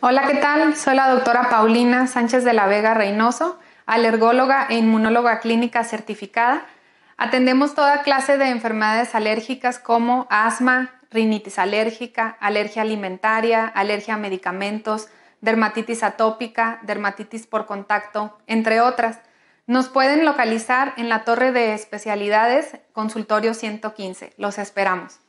Hola, ¿qué tal? Soy la doctora Paulina Sánchez de la Vega Reynoso, alergóloga e inmunóloga clínica certificada. Atendemos toda clase de enfermedades alérgicas como asma, rinitis alérgica, alergia alimentaria, alergia a medicamentos, dermatitis atópica, dermatitis por contacto, entre otras. Nos pueden localizar en la torre de especialidades, consultorio 115. Los esperamos.